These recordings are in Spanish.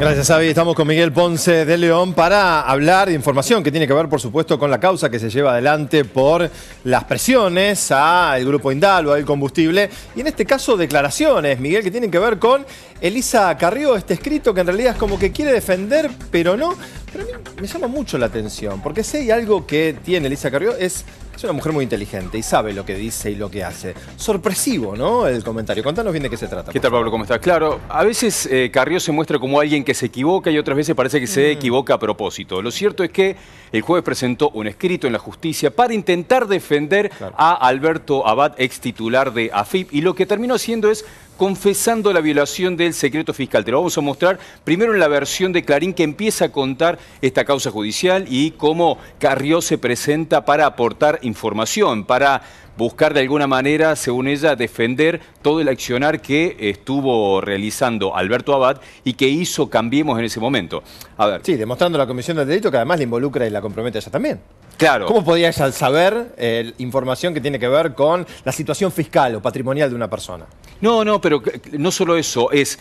Gracias, Avi. Estamos con Miguel Ponce de León para hablar de información que tiene que ver, por supuesto, con la causa que se lleva adelante por las presiones al grupo Indalo, al combustible, y en este caso declaraciones, Miguel, que tienen que ver con Elisa Carrió, este escrito que en realidad es como que quiere defender, pero no. Pero a mí me llama mucho la atención, porque sé hay algo que tiene Elisa Carrió es es una mujer muy inteligente y sabe lo que dice y lo que hace. Sorpresivo, ¿no? El comentario. Contanos bien de qué se trata. ¿Qué tal, Pablo? ¿Cómo estás? Claro, a veces eh, Carrió se muestra como alguien que se equivoca y otras veces parece que se mm. equivoca a propósito. Lo cierto es que el jueves presentó un escrito en la justicia para intentar defender a Alberto Abad, ex titular de AFIP, y lo que terminó haciendo es confesando la violación del secreto fiscal. Te lo vamos a mostrar primero en la versión de Clarín que empieza a contar esta causa judicial y cómo Carrió se presenta para aportar información, para buscar de alguna manera, según ella, defender todo el accionar que estuvo realizando Alberto Abad y que hizo Cambiemos en ese momento. Sí, demostrando la comisión del delito que además la involucra y la compromete ella también. Claro. ¿Cómo podía ella saber eh, información que tiene que ver con la situación fiscal o patrimonial de una persona? No, no, pero no solo eso, es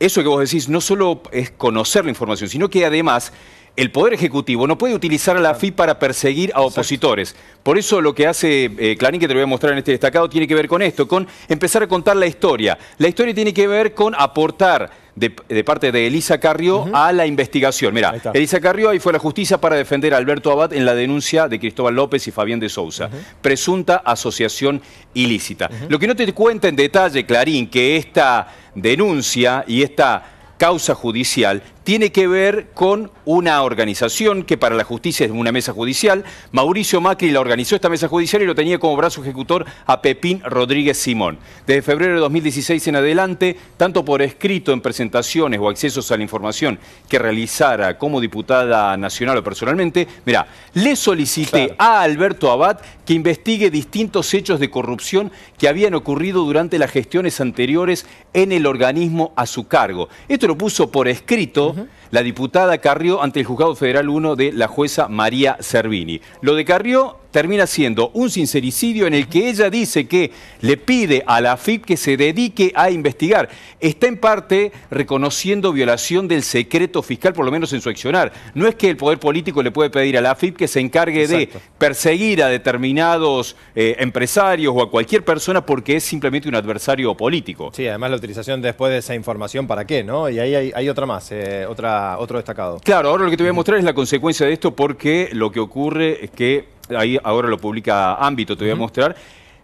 eso que vos decís, no solo es conocer la información, sino que además el Poder Ejecutivo no puede utilizar a la FIP para perseguir a opositores. Por eso lo que hace eh, Clarín, que te lo voy a mostrar en este destacado, tiene que ver con esto, con empezar a contar la historia. La historia tiene que ver con aportar de, parte de Elisa Carrió a la investigación. Mira, Elisa Carrió ahí fue a la justicia para defender a Alberto Abad en la denuncia de Cristóbal López y Fabián de Sousa. Presunta asociación ilícita. Lo que no te cuenta en detalle, Clarín, que esta denuncia y esta causa judicial tiene que ver con una organización que para la justicia es una mesa judicial. Mauricio Macri la organizó esta mesa judicial y lo tenía como brazo ejecutor a Pepín Rodríguez Simón. Desde febrero de 2016 en adelante, tanto por escrito en presentaciones o accesos a la información que realizara como diputada nacional o personalmente, mira, le solicité a Alberto Abad que investigue distintos hechos de corrupción que habían ocurrido durante las gestiones anteriores en el organismo a su cargo. Esto lo puso por escrito la diputada Carrió ante el Juzgado Federal 1 de la jueza María Cervini. Lo de Carrió termina siendo un sincericidio en el que ella dice que le pide a la AFIP que se dedique a investigar. Está en parte reconociendo violación del secreto fiscal, por lo menos en su accionar. No es que el poder político le puede pedir a la AFIP que se encargue de perseguir a determinados eh, empresarios o a cualquier persona porque es simplemente un adversario político. Sí, además la utilización después de esa información, ¿para qué? no? Y ahí hay, otra más, eh, otro destacado. Claro, ahora lo que te voy a mostrar es la consecuencia de esto porque lo que ocurre es que ahí ahora lo publica Ámbito, te voy a mostrar,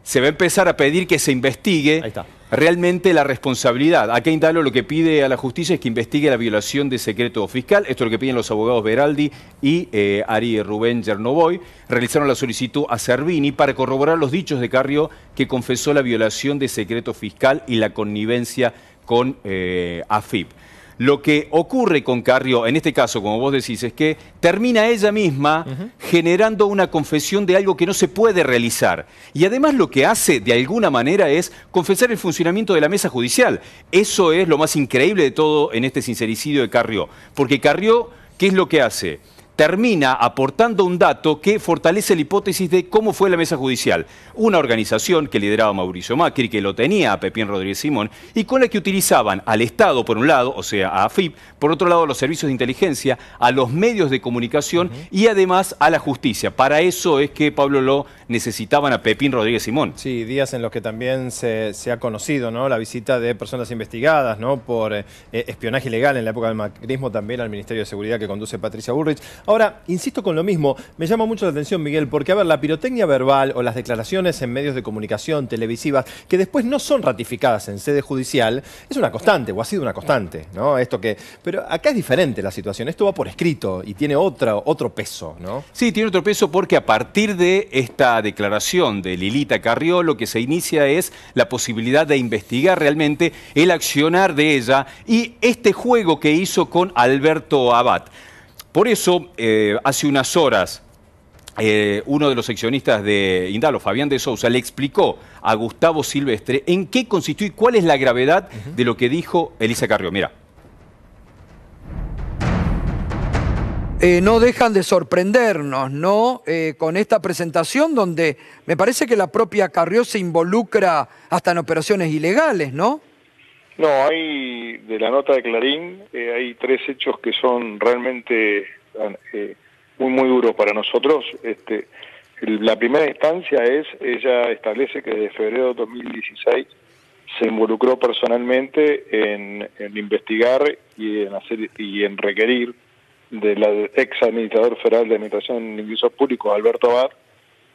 se va a empezar a pedir que se investigue realmente la responsabilidad. Acá Indalo lo que pide a la justicia es que investigue la violación de secreto fiscal. Esto es lo que piden los abogados Beraldi y eh, Ari Rubén Yernoboy. Realizaron la solicitud a Servini para corroborar los dichos de Carrio que confesó la violación de secreto fiscal y la connivencia con eh, AFIP. Lo que ocurre con Carrió, en este caso, como vos decís, es que termina ella misma generando una confesión de algo que no se puede realizar. Y además lo que hace, de alguna manera, es confesar el funcionamiento de la mesa judicial. Eso es lo más increíble de todo en este sincericidio de Carrió. Porque Carrió, ¿qué es lo que hace? termina aportando un dato que fortalece la hipótesis de cómo fue la mesa judicial. Una organización que lideraba Mauricio Macri, que lo tenía a Pepín Rodríguez Simón, y con la que utilizaban al Estado, por un lado, o sea, a AFIP, por otro lado, a los servicios de inteligencia, a los medios de comunicación y además a la justicia. Para eso es que Pablo lo necesitaban a Pepín Rodríguez Simón. Sí, días en los que también se, ha conocido ¿no? la visita de personas investigadas ¿no? por eh, eh, espionaje ilegal en la época del macrismo, también al Ministerio de Seguridad que conduce Patricia Bullrich. Ahora, insisto con lo mismo, me llama mucho la atención, Miguel, porque, a ver, la pirotecnia verbal o las declaraciones en medios de comunicación, televisivas, que después no son ratificadas en sede judicial, es una constante, o ha sido una constante, ¿no? Esto que... Pero acá es diferente la situación, esto va por escrito y tiene otra, otro peso, ¿no? Sí, tiene otro peso porque a partir de esta declaración de Lilita Carrió, lo que se inicia es la posibilidad de investigar realmente el accionar de ella y este juego que hizo con Alberto Abad. Por eso, eh, hace unas horas, eh, uno de los seccionistas de Indalo, Fabián de Sousa, le explicó a Gustavo Silvestre en qué consistió y cuál es la gravedad de lo que dijo Elisa Carrió. Mira. Eh, no dejan de sorprendernos, ¿no? con esta presentación donde me parece que la propia Carrió se involucra hasta en operaciones ilegales, ¿no? No, hay, de la nota de Clarín, eh, hay tres hechos que son realmente eh, muy, muy duros para nosotros. Este, la primera instancia es, ella establece que desde febrero de 2016 se involucró personalmente en, investigar y en, hacer, y en requerir del ex administrador federal de Administración de Ingresos Públicos, Alberto Abad,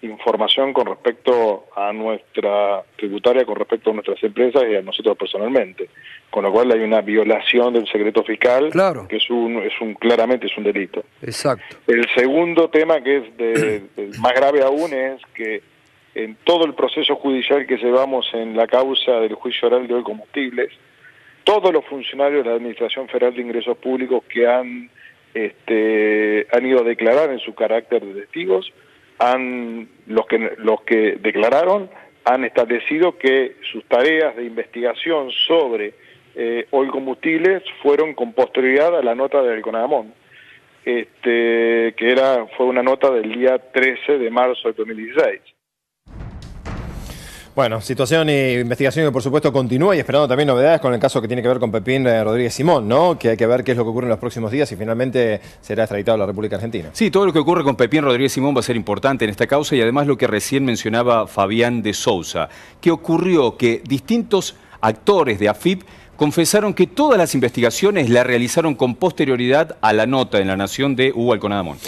información con respecto a nuestra tributaria, con respecto a nuestras empresas y a nosotros personalmente. Con lo cual hay una violación del secreto fiscal, que es un, es un claramente es un delito. Exacto. El segundo tema que es más grave aún es que en todo el proceso judicial que llevamos en la causa del juicio oral de hoy combustibles, todos los funcionarios de la Administración Federal de Ingresos Públicos que han este, han ido a declarar en su carácter de testigos han, los que, los que declararon han establecido que sus tareas de investigación sobre eh, oil combustibles fueron con posterioridad a la nota del Conamón, este, que era, fue una nota del día 13 de marzo de 2016. Bueno, situación e investigación que por supuesto continúa y esperando también novedades con el caso que tiene que ver con Pepín eh, Rodríguez Simón, ¿no? Que hay que ver qué es lo que ocurre en los próximos días y finalmente será extraditado a la República Argentina. Sí, todo lo que ocurre con Pepín Rodríguez Simón va a ser importante en esta causa y además lo que recién mencionaba Fabián de Sousa, que ocurrió que distintos actores de AFIP confesaron que todas las investigaciones las realizaron con posterioridad a la nota en la Nación de Hugo Alconadamón.